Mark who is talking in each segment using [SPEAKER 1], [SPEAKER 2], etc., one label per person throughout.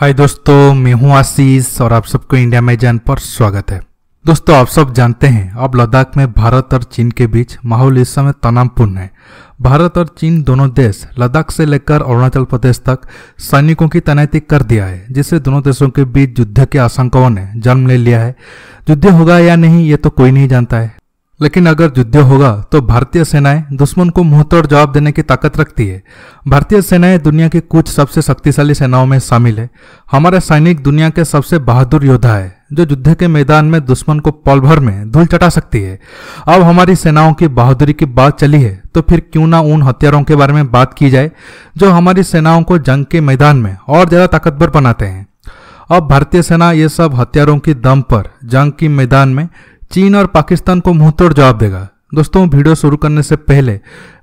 [SPEAKER 1] हाय दोस्तों मैं हूं आशीष और आप सबको इंडिया में जान पर स्वागत है दोस्तों आप सब जानते हैं अब लद्दाख में भारत और चीन के बीच माहौल इस समय तनावपूर्ण है भारत और चीन दोनों देश लद्दाख से लेकर अरुणाचल प्रदेश तक सैनिकों की तैनाती कर दिया है जिससे दोनों देशों के बीच युद्ध की आशंकाओं ने जन्म ले लिया है युद्ध होगा या नहीं ये तो कोई नहीं जानता है लेकिन अगर युद्ध होगा तो भारतीय सेनाएं दुश्मन को मुंहतोड़ जवाब देने की ताकत रखती है भारतीय सेनाएं दुनिया की कुछ सबसे शक्तिशाली सेनाओं में शामिल है हमारे सैनिक दुनिया के सबसे बहादुर योद्धा है जो युद्ध के मैदान में दुश्मन को पल भर में धूल चटा सकती है अब हमारी सेनाओं की बहादुरी की बात चली है तो फिर क्यों ना उन हथियारों के बारे में बात की जाए जो हमारी सेनाओं को जंग के मैदान में और ज़्यादा ताकतवर बनाते हैं अब भारतीय सेना ये सब हथियारों की दम पर जंग के मैदान में चीन और पाकिस्तान को तोड़ जवाब देगा दोस्तों वीडियो शुरू करने से पहले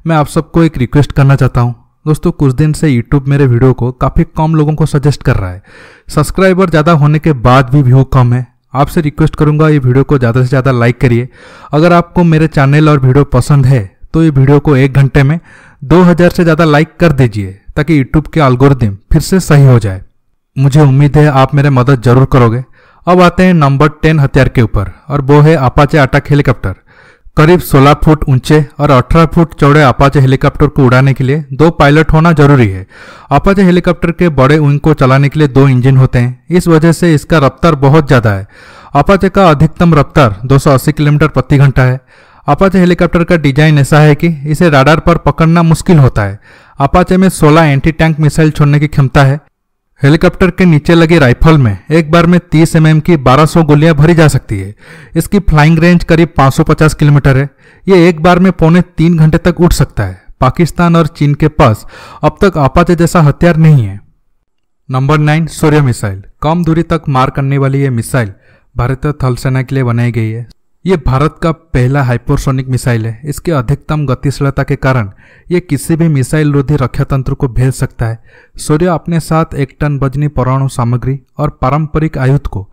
[SPEAKER 1] मैं आप सबको एक रिक्वेस्ट करना चाहता हूँ दोस्तों कुछ दिन से यूट्यूब मेरे वीडियो को काफ़ी कम लोगों को सजेस्ट कर रहा है सब्सक्राइबर ज़्यादा होने के बाद भी व्यू कम है आपसे रिक्वेस्ट करूंगा ये वीडियो को ज़्यादा से ज़्यादा लाइक करिए अगर आपको मेरे चैनल और वीडियो पसंद है तो ये वीडियो को एक घंटे में 2000 से ज़्यादा लाइक कर दीजिए ताकि यूट्यूब के अल्गोरिदम फिर से सही हो जाए मुझे उम्मीद है आप मेरे मदद जरूर करोगे अब आते हैं नंबर टेन हथियार के ऊपर और वो है अपाचे अटैक हेलीकॉप्टर करीब 16 फुट ऊंचे और 18 फुट चौड़े अपाचे हेलीकॉप्टर को उड़ाने के लिए दो पायलट होना जरूरी है अपाचे हेलीकॉप्टर के बड़े विंग को चलाने के लिए दो इंजन होते हैं इस वजह से इसका रफ्तार बहुत ज़्यादा है अपाचे का अधिकतम रफ्तार 280 किलोमीटर प्रति घंटा है अपाचे हेलीकॉप्टर का डिजाइन ऐसा है कि इसे राडार पर पकड़ना मुश्किल होता है अपाचे में 16 एंटी टैंक मिसाइल छोड़ने की क्षमता है हेलीकॉप्टर के नीचे लगी राइफल में एक बार में 30 एम की 1200 गोलियां भरी जा सकती है इसकी फ्लाइंग रेंज करीब 550 किलोमीटर है यह एक बार में पौने तीन घंटे तक उठ सकता है पाकिस्तान और चीन के पास अब तक आपाते जैसा हथियार नहीं है नंबर नाइन सूर्य मिसाइल कम दूरी तक मार करने वाली यह मिसाइल भारतीय थल सेना के लिए बनाई गई है ये भारत का पहला हाइपरसोनिक मिसाइल है इसके अधिकतम गतिशीलता के कारण ये किसी भी मिसाइल रोधी रक्षा तंत्र को भेज सकता है सूर्य अपने साथ एक टन वजनी परमाणु सामग्री और पारंपरिक आयुध को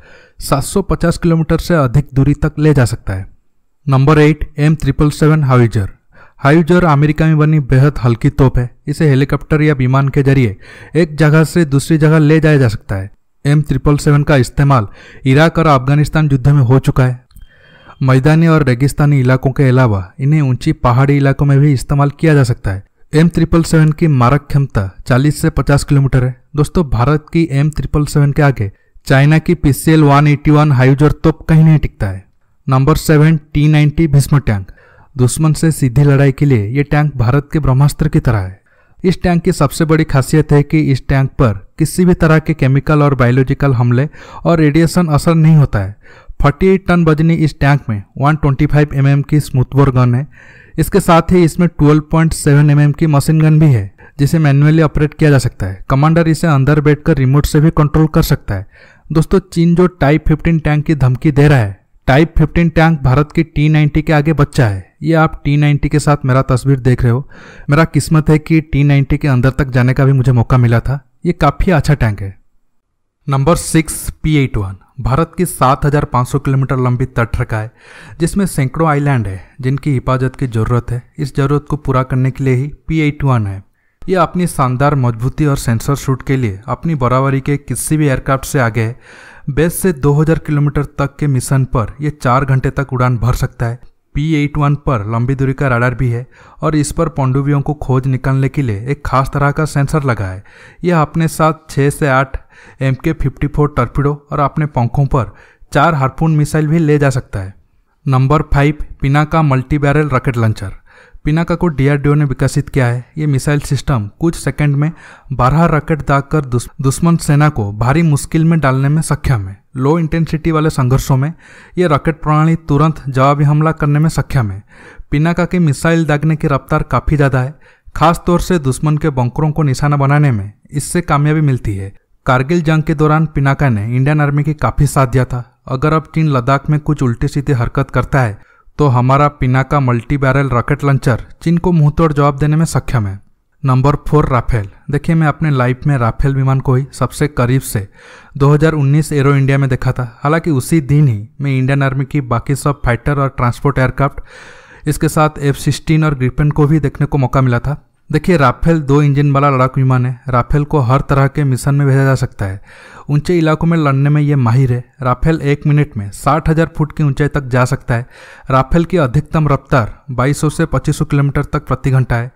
[SPEAKER 1] 750 किलोमीटर से अधिक दूरी तक ले जा सकता है number eight M triple seven howitzer howitzer America में बनी बेहद हल्की तोप है इसे हेलीकॉप्टर या विमान के जरिए एक जगह से दूसरी जगह ले जाया जा सकता है एम ट्रिपल सेवन का इस्तेमाल इराक और अफगानिस्तान युद्ध में हो चुका है मैदानी और रेगिस्तानी इलाकों के अलावा इन्हें ऊंची पहाड़ी इलाकों में भी इस्तेमाल किया जा सकता है एम ट्रिपल सेवन की मारक क्षमता 40 से 50 किलोमीटर है दोस्तों भारत की एम ट्रिपल सेवन के आगे चाइना की PCL C one eighty one howitzer तो कहीं नहीं टिकता है number seven T ninety Bhishma tank दुश्मन से सीधी लड़ाई के लिए ये टैंक भारत के ब्रह्मास्त्र की तरह है इस टैंक की सबसे बड़ी खासियत है कि इस टैंक पर किसी भी तरह के केमिकल और बायोलॉजिकल हमले और रेडिएशन असर नहीं होता है एट टन वजनी इस टैंक में 125 एम mm की स्मूथबोर गन है इसके साथ ही इसमें 12.7 एम mm की मशीन गन भी है जिसे मैनुअली ऑपरेट किया जा सकता है कमांडर इसे अंदर बैठकर रिमोट से भी कंट्रोल कर सकता है दोस्तों चीन जो टाइप 15 टैंक की धमकी दे रहा है टाइप 15 टैंक भारत की टी नाइन्टी के आगे बच्चा है ये आप टी नाइन्टी के साथ मेरा तस्वीर देख रहे हो मेरा किस्मत है कि टी नाइन्टी के अंदर तक जाने का भी मुझे मौका मिला था ये काफ़ी अच्छा टैंक है number six P eight one Bharat की 7,500 किलोमीटर लंबी तटरेखा है जिसमें सैकड़ों आइलैंड है जिनकी हिफाजत की ज़रूरत है इस ज़रूरत को पूरा करने के लिए ही पी एट वन है यह अपनी शानदार मजबूती और सेंसर शूट के लिए अपनी बराबरी के किसी भी एयरक्राफ्ट से आगे है बेस से 2000 किलोमीटर तक के मिशन पर यह चार घंटे तक उड़ान भर सकता है पी एट वन पर लंबी दूरी का राडार भी है और इस पर पनडुब्बियों को खोज निकालने के लिए एक खास तरह का सेंसर लगा है यह अपने साथ छः से आठ एम के फिफ्टी फोर टर्पिडो और अपने पंखों पर चार हार्पून मिसाइल भी ले जा सकता है नंबर फाइव पिना का multi barrel rocket launcher Pinaka को डीआरडीओ ने विकसित किया है ये मिसाइल सिस्टम कुछ सेकंड में बारह रॉकेट दागकर कर दुश्मन सेना को भारी मुश्किल में डालने में सक्षम है लो इंटेंसिटी वाले संघर्षों में यह रॉकेट प्रणाली तुरंत जवाबी हमला करने में सक्षम है पिनाका के मिसाइल दागने की रफ्तार काफ़ी ज़्यादा है खास तौर से दुश्मन के बंकरों को निशाना बनाने में इससे कामयाबी मिलती है कारगिल जंग के दौरान पिनाका ने इंडियन आर्मी की काफ़ी साथ दिया था अगर अब चीन लद्दाख में कुछ उल्टी सीधी हरकत करता है तो हमारा Pinaka multi barrel rocket launcher चीन को मुंह तोड़ जवाब देने में सक्षम है नंबर फोर राफेल देखिए मैं अपने लाइफ में राफेल विमान को ही सबसे करीब से 2019 एरो इंडिया में देखा था हालांकि उसी दिन ही मैं इंडियन आर्मी की बाकी सब फाइटर और ट्रांसपोर्ट एयरक्राफ्ट इसके साथ एफ सिक्सटीन और ग्रिपन को भी देखने को मौका मिला था देखिए राफेल दो इंजन वाला लड़ाकू विमान है राफेल को हर तरह के मिशन में भेजा जा सकता है ऊंचे इलाकों में लड़ने में ये माहिर है राफेल एक मिनट में साठ हज़ार फुट की ऊंचाई तक जा सकता है राफेल की अधिकतम रफ्तार 2200 से 2500 किलोमीटर तक प्रति घंटा है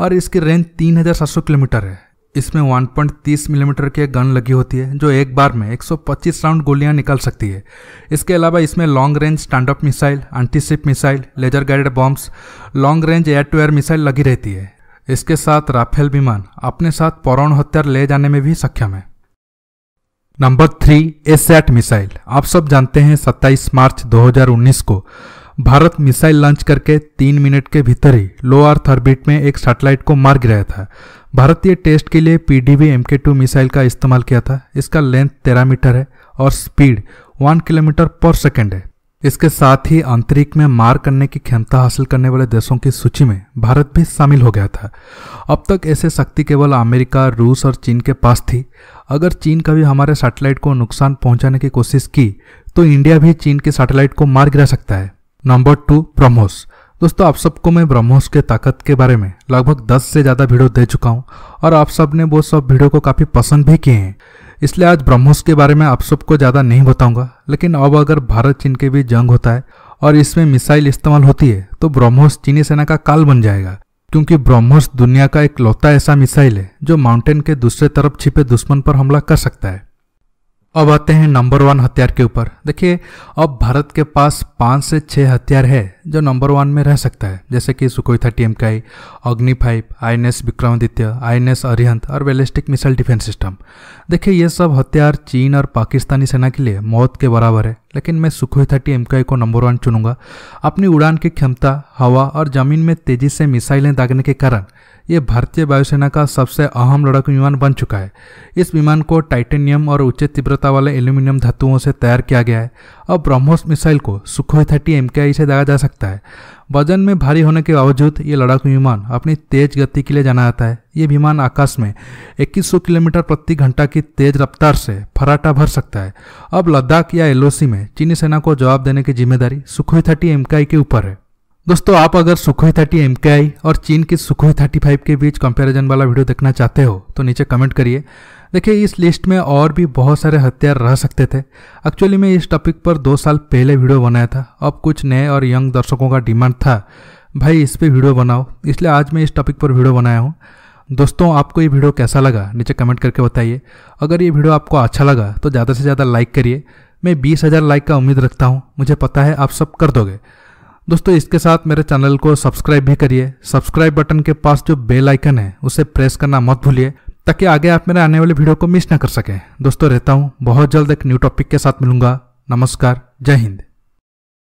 [SPEAKER 1] और इसकी रेंज 3700 किलोमीटर है इसमें 1.30 मिलीमीटर की गन लगी होती है जो एक बार में 125 राउंड गोलियां निकल सकती है इसके अलावा इसमें long range stand up missile antiship missile laser guided bombs long range air to air missile लगी रहती है इसके साथ राफेल विमान अपने साथ पौराण हत्यार ले जाने में भी सक्षम है नंबर थ्री एसैट मिसाइल आप सब जानते हैं 27 मार्च 2019 को भारत मिसाइल लॉन्च करके तीन मिनट के भीतर ही लो अर्थ ऑर्बिट में एक सैटेलाइट को मार गिराया था भारतीय टेस्ट के लिए P D V M K two missile का इस्तेमाल किया था इसका लेंथ तेरह मीटर है और स्पीड वन किलोमीटर पर सेकेंड है इसके साथ ही आंतरिक में मार करने की क्षमता हासिल करने वाले देशों की सूची में भारत भी शामिल हो गया था अब तक ऐसे शक्ति केवल अमेरिका रूस और चीन के पास थी अगर चीन कभी हमारे सैटेलाइट को नुकसान पहुंचाने की कोशिश की तो इंडिया भी चीन के सैटेलाइट को मार गिरा सकता है नंबर टू ब्रह्मोस दोस्तों आप सबको मैं ब्रह्मोस के ताकत के बारे में लगभग दस से ज़्यादा वीडियो दे चुका हूँ और आप सब ने वो सब वीडियो को काफ़ी पसंद भी किए हैं इसलिए आज ब्रह्मोस के बारे में आप सबको ज़्यादा नहीं बताऊंगा लेकिन अब अगर भारत चीन के बीच जंग होता है और इसमें मिसाइल इस्तेमाल होती है तो ब्रह्मोस चीनी सेना का काल बन जाएगा क्योंकि ब्रह्मोस दुनिया का एक लौता ऐसा मिसाइल है जो माउंटेन के दूसरे तरफ छिपे दुश्मन पर हमला कर सकता है अब आते हैं नंबर वन हथियार के ऊपर देखिए अब भारत के पास पाँच से छः हथियार है जो नंबर वन में रह सकता है जैसे कि सुकोई thirty M K I Agni five I N S Vikramaditya I N S Arihant और बैलिस्टिक मिसाइल डिफेंस सिस्टम देखिए ये सब हथियार चीन और पाकिस्तानी सेना के लिए मौत के बराबर है लेकिन मैं सुखोई थर्टी एम को नंबर वन चुनूंगा अपनी उड़ान की क्षमता हवा और जमीन में तेजी से मिसाइलें दागने के कारण ये भारतीय वायुसेना का सबसे अहम लड़ाकू विमान बन चुका है इस विमान को टाइटेनियम और उच्च तीव्रता वाले एल्यूमिनियम धातुओं से तैयार किया गया है और ब्रह्मोस मिसाइल को सुखोई थर्टी एम से दागा जा सकता है वजन में भारी होने के बावजूद ये लड़ाकू विमान अपनी तेज गति के लिए जाना जाता है ये विमान आकाश में 2100 किलोमीटर प्रति घंटा की तेज रफ्तार से फराटा भर सकता है अब लद्दाख या एलओसी में चीनी सेना को जवाब देने की जिम्मेदारी सुखोई थर्टी एम के ऊपर है दोस्तों आप अगर सुखोई थर्टी एम और चीन की सुखोई थर्टी फाइव के बीच कंपैरिजन वाला वीडियो देखना चाहते हो तो नीचे कमेंट करिए देखिए इस लिस्ट में और भी बहुत सारे हथियार रह सकते थे एक्चुअली मैं इस टॉपिक पर दो साल पहले वीडियो बनाया था अब कुछ नए और यंग दर्शकों का डिमांड था भाई इस पर वीडियो बनाओ इसलिए आज मैं इस टॉपिक पर वीडियो बनाया हूँ दोस्तों आपको ये वीडियो कैसा लगा नीचे कमेंट करके बताइए अगर ये वीडियो आपको अच्छा लगा तो ज़्यादा से ज़्यादा लाइक करिए मैं बीस हज़ार लाइक का उम्मीद रखता हूँ मुझे पता है आप सब कर दोगे दोस्तों इसके साथ मेरे चैनल को सब्सक्राइब भी करिए सब्सक्राइब बटन के पास जो बेल आइकन है उसे प्रेस करना मत भूलिए ताकि आगे आप मेरे आने वाले वीडियो को मिस ना कर सकें दोस्तों रहता हूँ बहुत जल्द एक न्यू टॉपिक के साथ मिलूंगा नमस्कार जय हिंद